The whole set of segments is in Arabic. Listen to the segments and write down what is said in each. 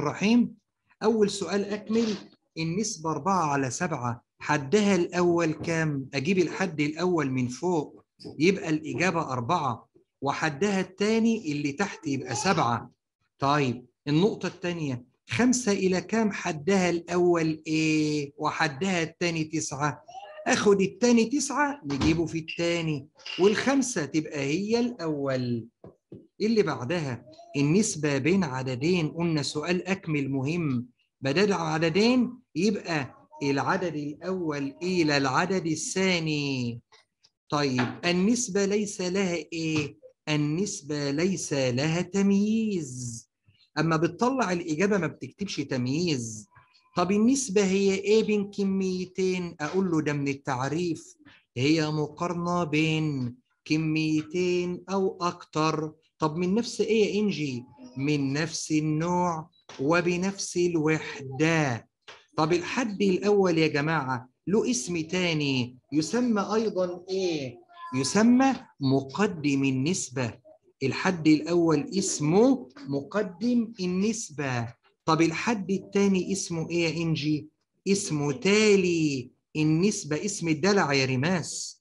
الرحيم أول سؤال أكمل النسبة 4 على 7 حدها الأول كام؟ أجيب الحد الأول من فوق يبقى الإجابة أربعة وحدها الثاني اللي تحت يبقى سبعة طيب النقطة الثانية خمسة إلى كام حدها الأول إيه وحدها الثاني تسعة أخد الثاني تسعة نجيبه في الثاني والخمسة تبقى هي الأول اللي بعدها النسبة بين عددين قلنا سؤال أكمل مهم بدل عددين يبقى العدد الأول إلى العدد الثاني طيب النسبة ليس لها إيه؟ النسبة ليس لها تمييز أما بتطلع الإجابة ما بتكتبش تمييز طب النسبة هي إيه بين كميتين؟ أقول له ده من التعريف هي مقارنة بين كميتين أو أكتر طب من نفس ايه, إيه انجي من نفس النوع وبنفس الوحده طب الحد الاول يا جماعه له اسم تاني يسمى ايضا ايه يسمى مقدم النسبه الحد الاول اسمه مقدم النسبه طب الحد الثاني اسمه ايه يا انجي اسمه تالي النسبه اسم الدلع يا رماس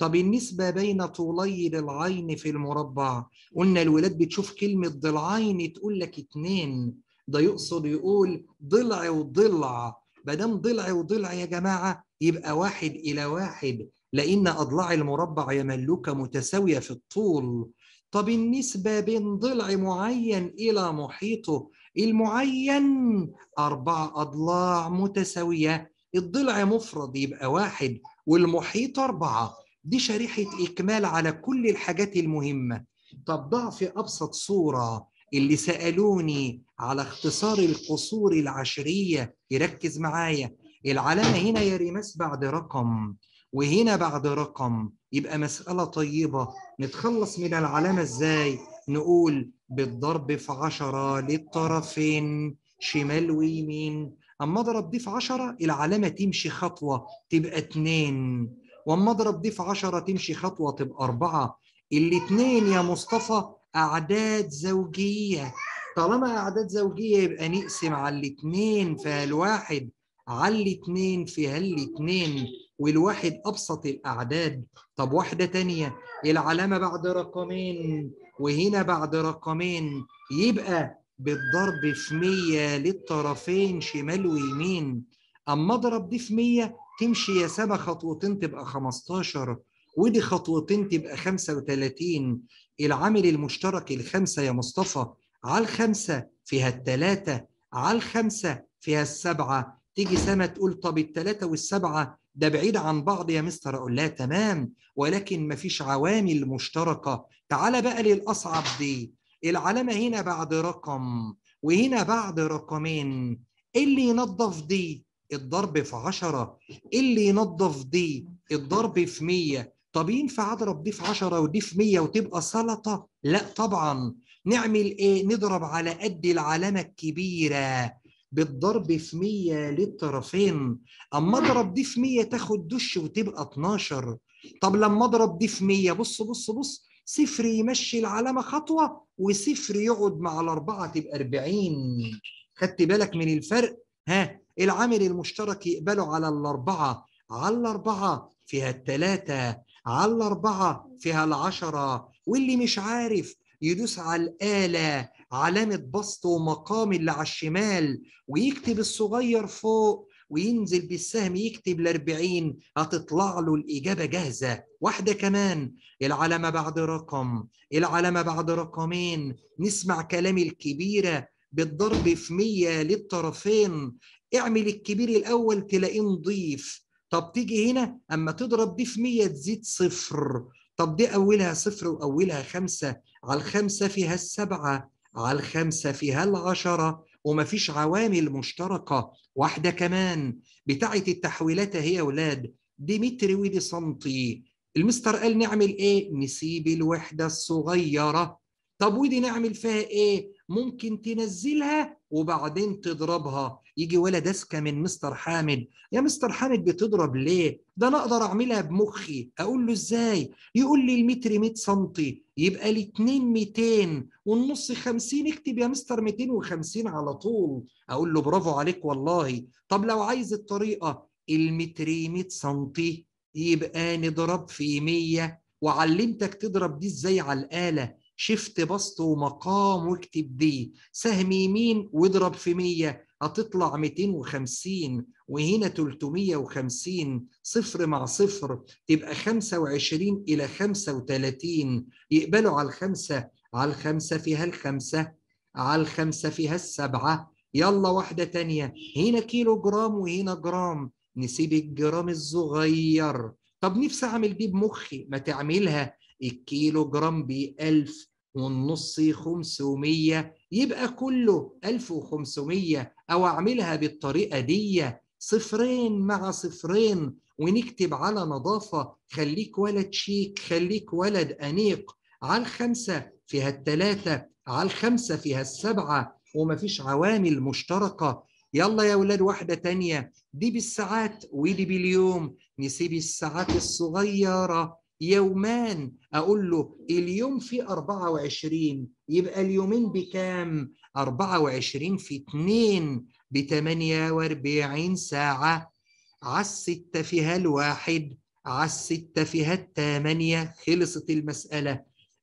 طب النسبة بين طولي للعين في المربع قلنا الولاد بتشوف كلمة ضلعين تقول لك اتنين ده يقصد يقول ضلع وضلع ما دام ضلع وضلع يا جماعة يبقى واحد إلى واحد لأن أضلاع المربع يا ملوكة متساوية في الطول طب النسبة بين ضلع معين إلى محيطه المعين أربع أضلاع متساوية الضلع مفرد يبقى واحد والمحيط أربعة دي شريحة إكمال على كل الحاجات المهمة طب ضع في أبسط صورة اللي سألوني على اختصار القصور العشرية يركز معايا العلامة هنا يا ريماس بعد رقم وهنا بعد رقم يبقى مسألة طيبة نتخلص من العلامة ازاي نقول بالضرب في عشرة للطرفين شمال ويمين أما أضرب دي في عشرة العلامة تمشي خطوة تبقى اتنين واما اضرب دي في 10 تمشي خطوه تبقى اربعه الاثنين يا مصطفى اعداد زوجيه طالما اعداد زوجيه يبقى نقسم على الاثنين فالواحد على الاثنين في هالاثنين والواحد ابسط الاعداد طب واحده تانية العلامه بعد رقمين وهنا بعد رقمين يبقى بالضرب في 100 للطرفين شمال ويمين اما اضرب دي في 100 تمشي يا سما خطوتين تبقى 15 ودي خطوتين تبقى 35 العامل المشترك الخمسة يا مصطفى على الخمسة فيها التلاتة على الخمسة فيها السبعة تيجي سما تقول طب التلاتة والسبعة ده بعيد عن بعض يا مستر أقول لها تمام ولكن مفيش عوامل مشتركة تعال بقى للأصعب دي العلامة هنا بعد رقم وهنا بعد رقمين إيه اللي ينظف دي الضرب في 10 اللي ينظف دي الضرب في 100 طب ينفع اضرب دي في 10 ودي في 100 وتبقى سلطه؟ لا طبعا نعمل ايه؟ نضرب على قد العلامه الكبيره بالضرب في 100 للطرفين اما اضرب دي في 100 تاخد دش وتبقى 12 طب لما اضرب دي في 100 بص بص بص صفر يمشي العلامه خطوه وصفر يقعد مع الاربعه تبقى 40 خدت بالك من الفرق؟ ها العامل المشترك يقبله على الأربعة على الأربعة فيها التلاتة على الأربعة فيها العشرة واللي مش عارف يدوس على الآلة علامة بسط ومقام اللي على الشمال ويكتب الصغير فوق وينزل بالسهم يكتب الأربعين هتطلع له الإجابة جاهزة واحدة كمان العلامة بعد رقم العلامة بعد رقمين نسمع كلام الكبيرة بالضرب في 100 للطرفين اعمل الكبير الاول تلاقيه نضيف طب تيجي هنا اما تضرب دي في 100 تزيد صفر طب دي اولها صفر واولها خمسه على الخمسه فيها السبعه على الخمسه فيها العشره ومفيش عوامل مشتركه واحده كمان بتاعه التحويلات هي ولاد دي متر ودي سنتي المستر قال نعمل ايه نسيب الوحده الصغيره طب ودي نعمل فيها ايه ممكن تنزلها وبعدين تضربها يجي ولد اسكى من مستر حامد يا مستر حامد بتضرب ليه ده انا اقدر اعملها بمخي اقول له ازاي يقول لي المتر 100 سم يبقى الاثنين 200 والنص 50 اكتب يا مستر 250 على طول اقول له برافو عليك والله طب لو عايز الطريقه المتر 100 سم يبقى نضرب في 100 وعلمتك تضرب دي ازاي على الاله شفت بسطه ومقام واكتب دي سهم يمين واضرب في 100 هتطلع 250 وهنا 350 صفر مع صفر تبقى 25 إلى 35 يقبلوا على الخمسة على الخمسة فيها الخمسة على الخمسة فيها السبعة يلا واحدة تانية هنا كيلو جرام وهنا جرام نسيب الجرام الصغير طب نفسي أعمل دي بمخي ما تعملها الكيلو جرام بألف والنص 500 يبقى كله 1500 أو أعملها بالطريقة دي صفرين مع صفرين ونكتب على نظافة خليك ولد شيك خليك ولد أنيق على الخمسة فيها التلاتة على الخمسة فيها السبعة ومفيش عوامل مشتركة يلا يا ولاد واحدة تانية دي بالساعات ودي باليوم نسيب الساعات الصغيرة يومان أقول له اليوم في 24 يبقى اليومين بكام؟ 24 في 2 ب 48 ساعة على الستة فيها الواحد على الستة فيها الثمانية خلصت المسألة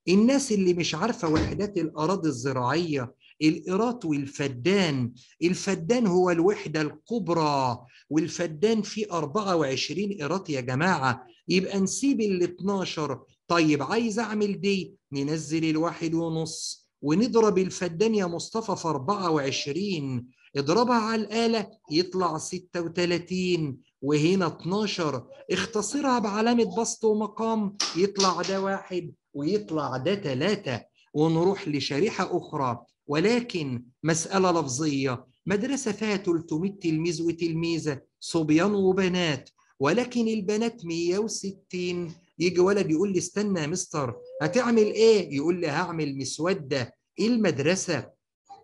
الناس اللي مش عارفة وحدات الأراضي الزراعية الإيرات والفدان الفدان هو الوحدة الكبرى والفدان فيه 24 إيرات يا جماعة يبقى نسيب ال 12 طيب عايز أعمل دي ننزل الواحد ونص ونضرب الفدان يا مصطفى في 24 اضربها على الآلة يطلع 36 وهنا 12 اختصرها بعلامة بسط ومقام يطلع ده واحد ويطلع ده ثلاثة ونروح لشريحة أخرى ولكن مسألة لفظية مدرسة فيها 300 تلميذ وتلميذة صبيان وبنات ولكن البنات 160 يجي ولد يقول لي استنى يا مستر هتعمل ايه؟ يقول لي هعمل مسودة ايه المدرسة؟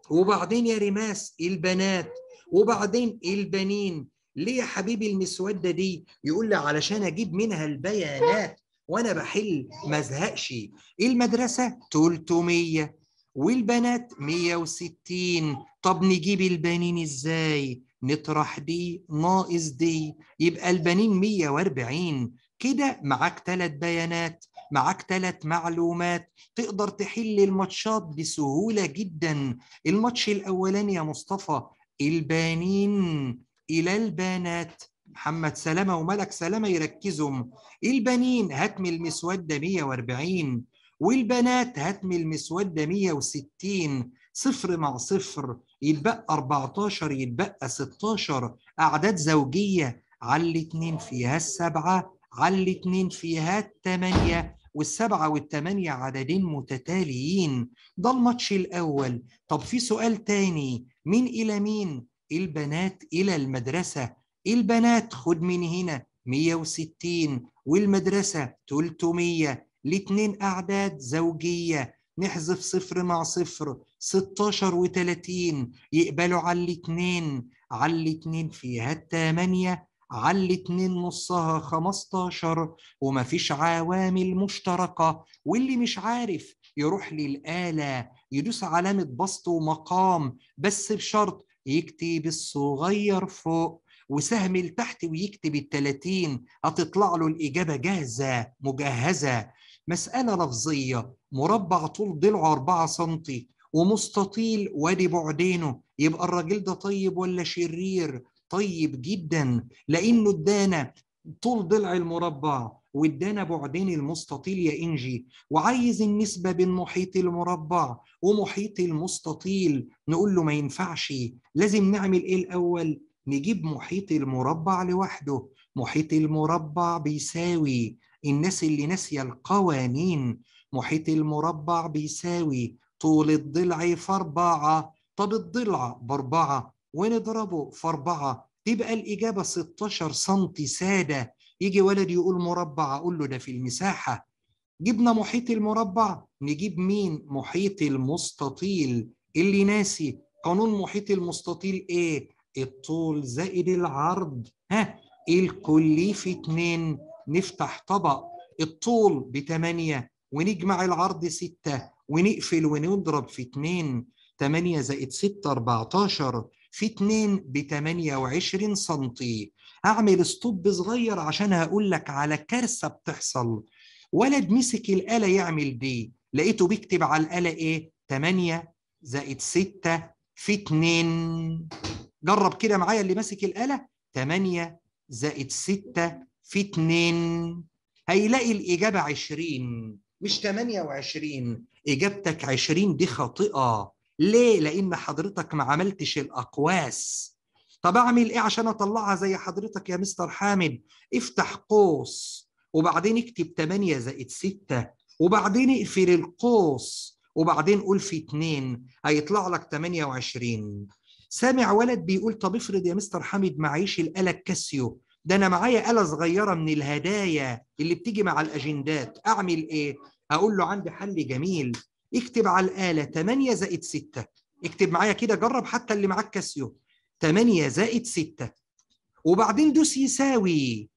وبعدين يا رماس إيه البنات وبعدين إيه البنين ليه يا حبيبي المسودة دي؟ يقول لي علشان اجيب منها البيانات وانا بحل ما ازهقش إيه المدرسة 300 والبنات 160 طب نجيب البنين ازاي نطرح دي ناقص دي يبقى البنين 140 كده معاك ثلاث بيانات معاك ثلاث معلومات تقدر تحل الماتشات بسهولة جدا الماتش الأولاني يا مصطفى البنين إلى البنات محمد سلامة وملك سلامة يركزهم البنين هات من ده 140 والبنات هتمي المسودة 160 صفر مع صفر يتبقى 14 يتبقى 16 أعداد زوجية على الاتنين فيها السبعة على الاتنين فيها التمانية والسبعة والتمانية عددين متتاليين ده الماتش الأول طب في سؤال تاني مين إلى مين؟ البنات إلى المدرسة البنات خد من هنا 160 والمدرسة 300 الاثنين أعداد زوجية نحذف صفر مع صفر 16 و 30 يقبلوا على الاثنين على الاثنين فيها الثمانية على الاثنين نصها 15 ومفيش عوامل مشتركة واللي مش عارف يروح للآلة يدوس علامة بسط ومقام بس بشرط يكتب الصغير فوق وسهم لتحت ويكتب التلاتين هتطلع له الإجابة جاهزة مجهزة مسألة لفظية مربع طول ضلعه 4 سم ومستطيل وادي بعدينه يبقى الراجل ده طيب ولا شرير طيب جدا لانه ادانا طول ضلع المربع وادانا بعدين المستطيل يا انجي وعايز النسبه بين محيط المربع ومحيط المستطيل نقول له ما ينفعش لازم نعمل ايه الاول نجيب محيط المربع لوحده محيط المربع بيساوي الناس اللي ناسيه القوانين محيط المربع بيساوي طول الضلع في أربعة طب الضلع بأربعة ونضربه في أربعة تبقى الإجابة 16 سنتي سادة يجي ولد يقول مربع أقول له ده في المساحة جبنا محيط المربع نجيب مين محيط المستطيل اللي ناسي قانون محيط المستطيل ايه الطول زائد العرض ها الكلي في اتنين نفتح طبق الطول 8 ونجمع العرض ستة ونقفل ونضرب في اتنين تمانية زائد ستة أربعتاشر في اتنين ب وعشرين سنتي أعمل ستوب صغير عشان هقول لك على كارثة بتحصل ولد مسك الآلة يعمل دي لقيته بيكتب على الآلة إيه؟ 8 زائد 6 في 2 جرب كده معايا اللي ماسك الآلة 8 زائد 6 في اتنين هيلاقي الإجابة عشرين مش 28 إجابتك 20 دي خاطئة ليه؟ لأن حضرتك ما عملتش الأقواس طب أعمل إيه عشان أطلعها زي حضرتك يا مستر حامد؟ افتح قوس وبعدين اكتب 8 زائد 6 وبعدين اقفل القوس وبعدين قول في اتنين هيطلع لك 28 سامع ولد بيقول طب افرض يا مستر حامد معيش الآلة الكاسيو ده انا معايا آلة صغيرة من الهدايا اللي بتيجي مع الاجندات اعمل ايه؟ اقول له عندي حل جميل اكتب على الآلة 8 زائد 6 اكتب معايا كده جرب حتى اللي معاك كاسيو 8 زائد 6 وبعدين دوس يساوي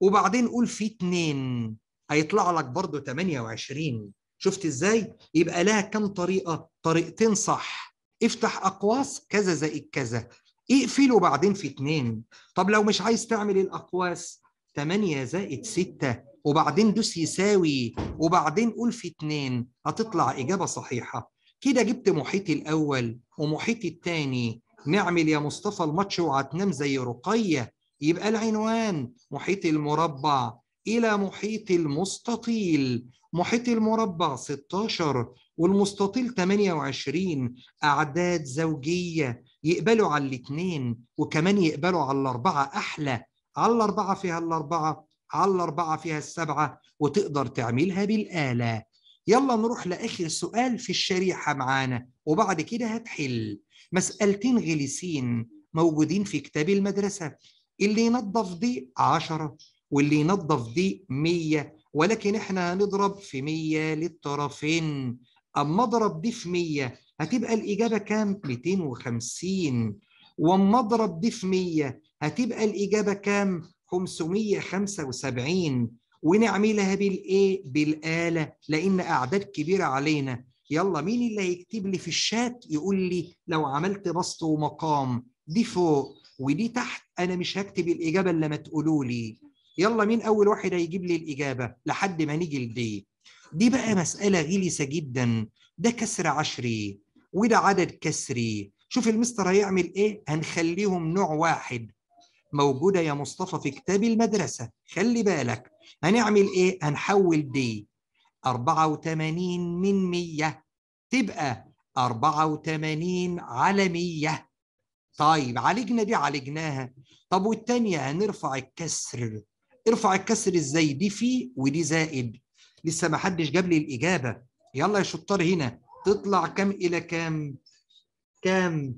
وبعدين قول في 2 هيطلع لك برضه 28 شفت ازاي؟ يبقى لها كم طريقة؟ طريقتين صح افتح أقواس كذا زائد كذا اقفله بعدين في اتنين طب لو مش عايز تعمل الأقواس 8 زائد 6 وبعدين دوس يساوي وبعدين قول في اتنين هتطلع إجابة صحيحة كده جبت محيط الأول ومحيط التاني نعمل يا مصطفى الماتش وهتنام زي رقية يبقى العنوان محيط المربع إلى محيط المستطيل محيط المربع 16 والمستطيل 28 أعداد زوجية يقبلوا على الاثنين وكمان يقبلوا على الاربعه احلى على الاربعه فيها الاربعه على الاربعه فيها السبعه وتقدر تعملها بالاله يلا نروح لاخر سؤال في الشريحه معانا وبعد كده هتحل مسالتين غلسين موجودين في كتاب المدرسه اللي ينظف دي عشرة واللي ينظف دي مية ولكن احنا هنضرب في مية للطرفين اما اضرب دي في مية هتبقى الإجابة كام؟ 250 وأما أضرب دي في 100 هتبقى الإجابة كام؟ 575 ونعملها بالإيه؟ بالآلة لأن أعداد كبيرة علينا يلا مين اللي هيكتب لي في الشات يقول لي لو عملت بسط ومقام دي فوق ودي تحت أنا مش هكتب الإجابة إلا ما تقولوا لي يلا مين أول واحد هيجيب لي الإجابة لحد ما نيجي لدي دي بقى مسألة غلسة جدا ده كسر عشري وده عدد كسري شوف المستر هيعمل ايه هنخليهم نوع واحد موجودة يا مصطفى في كتاب المدرسة خلي بالك هنعمل ايه هنحول دي 84 من 100 تبقى 84 على 100 طيب عالجنا دي عالجناها طب والتانية هنرفع الكسر ارفع الكسر ازاي دي فيه ودي زائد لسه ما حدش جاب لي الإجابة يلا يا شطار هنا تطلع كم الى كم كم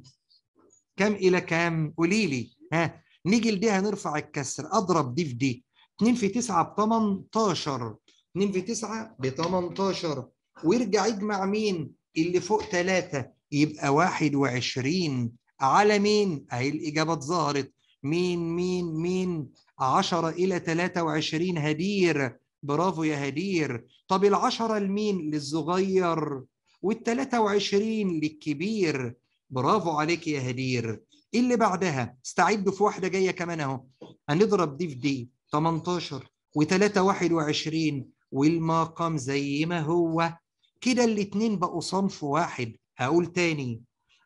كم الى كم قولي لي ها نيجي لدي هنرفع الكسر اضرب دي في دي 2 في 9 ب 18 2 في 9 ب 18 ويرجع يجمع مين اللي فوق 3 يبقى 21 على مين اهي الاجابه اتظهرت مين مين مين 10 الى 23 هدير برافو يا هدير طب ال10 لمين للصغير وال 23 للكبير برافو عليك يا هدير ايه اللي بعدها استعدوا في واحده جايه كمان اهو هنضرب دي في دي 18 و3 21 والمقام زي ما هو كده الاثنين بقوا صنف واحد هقول تاني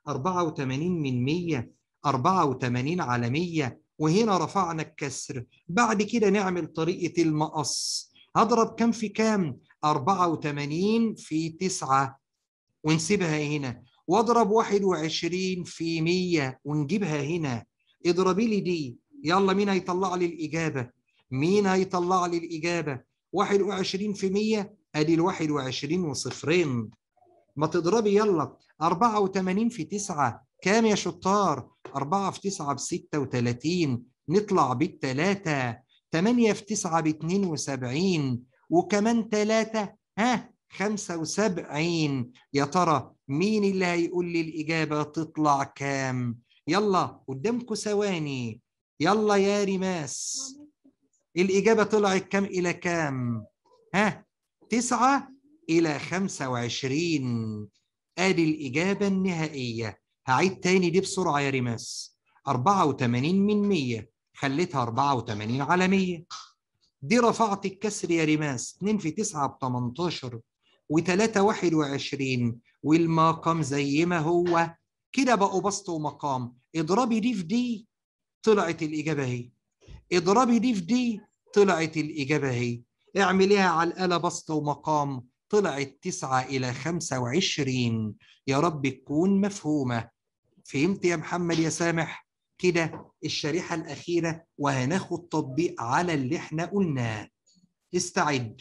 84 من 100 84 على 100 وهنا رفعنا الكسر بعد كده نعمل طريقة المقص هضرب كام في كام 84 في 9 ونسيبها هنا واضرب 21 في 100 ونجيبها هنا اضربي لي دي يلا مين هيطلع لي الإجابة مين هيطلع لي الإجابة 21 في 100 أدي ال 21 وصفرين ما تضربي يلا 84 في 9 كام يا شطار 4 في 9 ب 36 نطلع 3 8 في 9 ب 72 وكمان 3 ها 75 يا ترى مين اللي هيقول لي الإجابة تطلع كام يلا قدامكم ثواني يلا يا رماس الإجابة طلعت كام إلى كام ها تسعة إلى خمسة وعشرين آدي الإجابة النهائية هعيد تاني دي بسرعة يا رماس 84 من 100 خليتها 84 على 100 دي رفعت الكسر يا رماس 2 في 9 ب 18 و3 والمقام زي ما هو كده بقوا بسط ومقام اضربي دي في دي طلعت الإجابة هي اضربي دي في دي طلعت الإجابة هي اعمليها على الآلة بسط ومقام طلعت 9 إلى 25 يا رب تكون مفهومة فهمت يا محمد يا سامح كده الشريحة الأخيرة وهناخد تطبيق على اللي احنا قلناه استعد